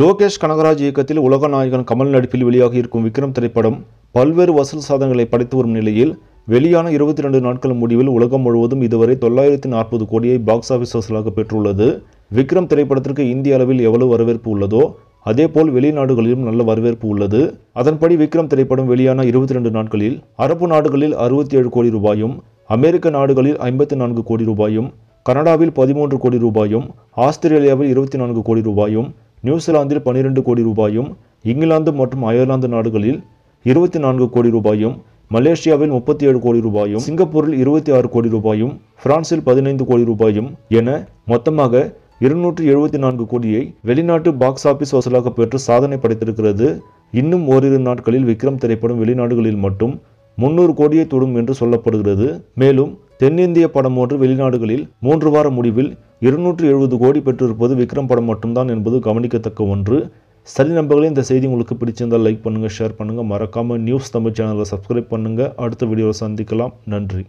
லோகேஷ் கனகராஜ் இயக்கத்தில் உலக நாயகன் கமல் நடிப்பில் வெளியாக இருக்கும் விக்ரம் திரைப்படம் பல்வேறு வசூல் சாதனங்களை படைத்து வரும் நிலையில் வெளியான இருபத்தி ரெண்டு நாட்கள் முடிவில் உலகம் முழுவதும் இதுவரை தொள்ளாயிரத்தி நாற்பது கோடியை பாக்ஸ் ஆஃபீஸ் வசூலாக பெற்றுள்ளது விக்ரம் திரைப்படத்திற்கு இந்திய அளவில் எவ்வளவு வரவேற்பு உள்ளதோ அதேபோல் வெளிநாடுகளிலும் நல்ல வரவேற்பு உள்ளது அதன்படி விக்ரம் திரைப்படம் வெளியான இருபத்தி ரெண்டு நாட்களில் அரபு நாடுகளில் அறுபத்தி ஏழு கோடி ரூபாயும் அமெரிக்க நாடுகளில் ஐம்பத்தி நான்கு கோடி ரூபாயும் கனடாவில் பதிமூன்று கோடி ரூபாயும் ஆஸ்திரேலியாவில் இருபத்தி நான்கு கோடி ரூபாயும் நியூசிலாந்தில் பன்னிரண்டு கோடி ரூபாயும் இங்கிலாந்து மற்றும் அயர்லாந்து நாடுகளில் இருபத்தி நான்கு கோடி ரூபாயும் மலேசியாவில் முப்பத்தி ஏழு கோடி ரூபாயும் சிங்கப்பூரில் இருபத்தி ஆறு கோடி ரூபாயும் பிரான்சில் பதினைந்து கோடி ரூபாயும் என மொத்தமாக இருநூற்று எழுபத்தி நான்கு கோடியை வெளிநாட்டு பாக்ஸ் ஆஃபீஸ் வசூலாக பெற்று சாதனை படைத்திருக்கிறது இன்னும் ஓரிரு நாட்களில் விக்ரம் திரைப்படம் வெளிநாடுகளில் மட்டும் முன்னூறு கோடியை தொடும் என்று சொல்லப்படுகிறது மேலும் தென்னிந்திய படம் ஒன்று வெளிநாடுகளில் மூன்று வார முடிவில் இருநூற்றி எழுபது கோடி பெற்றிருப்பது விக்ரம் படம் மட்டும்தான் என்பது கவனிக்கத்தக்க ஒன்று சரி நம்பர்களே இந்த செய்தி உங்களுக்கு பிடிச்சிருந்தால் லைக் பண்ணுங்கள் ஷேர் பண்ணுங்கள் மறக்காமல் நியூஸ் தமிழ் சேனலில் சப்ஸ்கிரைப் பண்ணுங்கள் அடுத்த வீடியோவில் சந்திக்கலாம் நன்றி